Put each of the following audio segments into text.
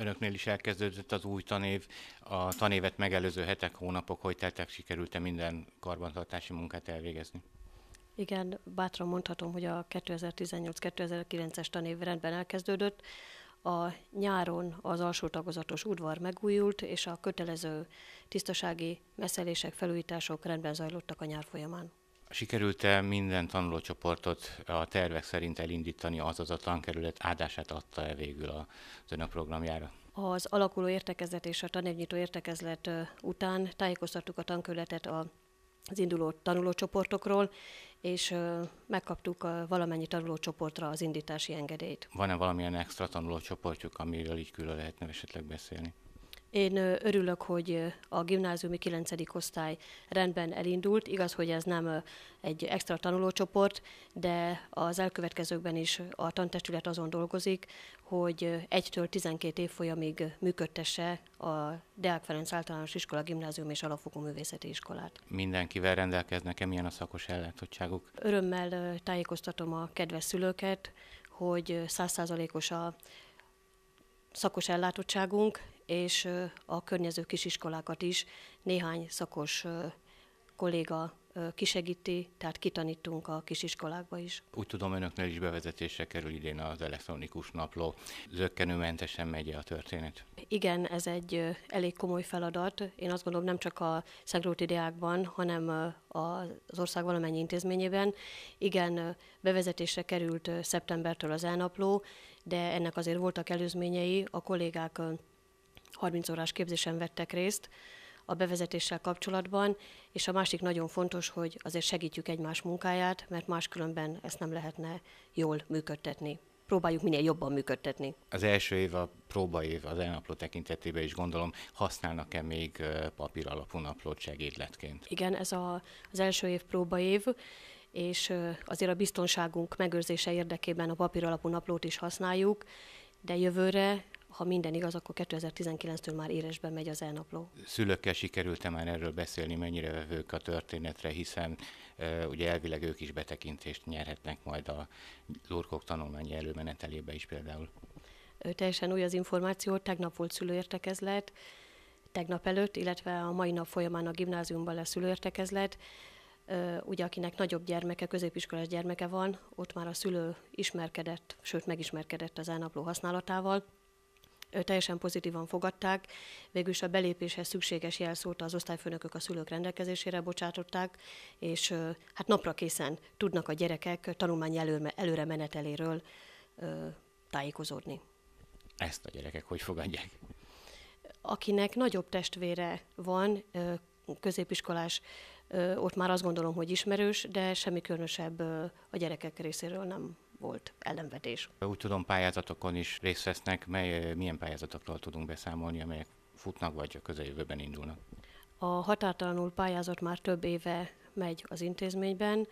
Önöknél is elkezdődött az új tanév, a tanévet megelőző hetek, hónapok, hogy teltek, sikerült-e minden karbantartási munkát elvégezni? Igen, bátran mondhatom, hogy a 2018-2009-es tanév rendben elkezdődött. A nyáron az alsó tagozatos udvar megújult, és a kötelező tisztasági meszelések, felújítások rendben zajlottak a nyár folyamán. Sikerült-e minden tanulócsoportot a tervek szerint elindítani, azaz a tankerület áldását adta-e végül az önök programjára? Az alakuló értekezlet és a tanévnyitó értekezlet után tájékoztattuk a tankerületet a az induló tanulócsoportokról, és megkaptuk a valamennyi tanulócsoportra az indítási engedélyt. Van-e valamilyen extra tanulócsoportjuk, amiről így külön lehetne esetleg beszélni? Én örülök, hogy a gimnáziumi 9. osztály rendben elindult. Igaz, hogy ez nem egy extra tanulócsoport, de az elkövetkezőkben is a tantestület azon dolgozik, hogy 1-től 12 évfolyamig működtesse a Deák Ferenc általános iskola, gimnázium és alapfokú művészeti iskolát. Mindenkivel rendelkeznek-e, milyen a szakos ellátottságuk? Örömmel tájékoztatom a kedves szülőket, hogy százszázalékos a szakos ellátottságunk, és a környező kisiskolákat is néhány szakos kolléga kisegíti, tehát kitanítunk a kisiskolákba is. Úgy tudom, önöknél is bevezetése kerül idén az elektronikus napló. Zöggenőmentesen megy a történet? Igen, ez egy elég komoly feladat. Én azt gondolom, nem csak a szegróti diákban, hanem az ország valamennyi intézményében. Igen, bevezetésre került szeptembertől az elnapló, de ennek azért voltak előzményei, a kollégák 30 órás képzésen vettek részt a bevezetéssel kapcsolatban, és a másik nagyon fontos, hogy azért segítjük egymás munkáját, mert máskülönben ezt nem lehetne jól működtetni próbáljuk minél jobban működtetni. Az első év a próba év, az elnapló tekintetében is gondolom, használnak-e még papír alapú naplót segédletként? Igen, ez a, az első év próba év, és azért a biztonságunk megőrzése érdekében a papír alapú naplót is használjuk, de jövőre ha minden igaz, akkor 2019-től már éresben megy az elnapló. Szülőkkel sikerült már erről beszélni, mennyire vevők a történetre, hiszen e, ugye elvileg ők is betekintést nyerhetnek majd a lurkok tanulmányi előmenetelébe is például. Teljesen új az információ, tegnap volt szülőértekezlet, tegnap előtt, illetve a mai nap folyamán a gimnáziumban lesz szülőértekezlet. Ugye akinek nagyobb gyermeke, középiskolás gyermeke van, ott már a szülő ismerkedett, sőt megismerkedett az elnapló használatával teljesen pozitívan fogadták. Végülis a belépéshez szükséges jelszót az osztályfőnökök a szülők rendelkezésére bocsátották, és hát napra készen tudnak a gyerekek tanulmány előre, előre meneteléről tájékozódni. Ezt a gyerekek hogy fogadják? Akinek nagyobb testvére van, középiskolás, ott már azt gondolom, hogy ismerős, de semmi különösebb a gyerekek részéről nem volt ellenvetés. Úgy tudom, pályázatokon is részt vesznek, mely, milyen pályázatokról tudunk beszámolni, amelyek futnak, vagy a közeljövőben indulnak? A határtalanul pályázat már több éve megy az intézményben,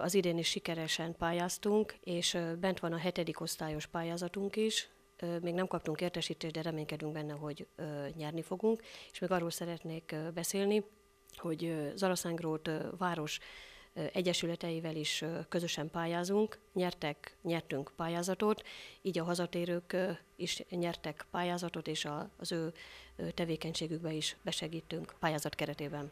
az idén is sikeresen pályáztunk, és bent van a hetedik osztályos pályázatunk is, még nem kaptunk értesítést, de reménykedünk benne, hogy nyerni fogunk. És még arról szeretnék beszélni, hogy Zalaszengrót város egyesületeivel is közösen pályázunk, nyertek, nyertünk pályázatot, így a hazatérők is nyertek pályázatot, és az ő tevékenységükbe is besegítünk pályázat keretében.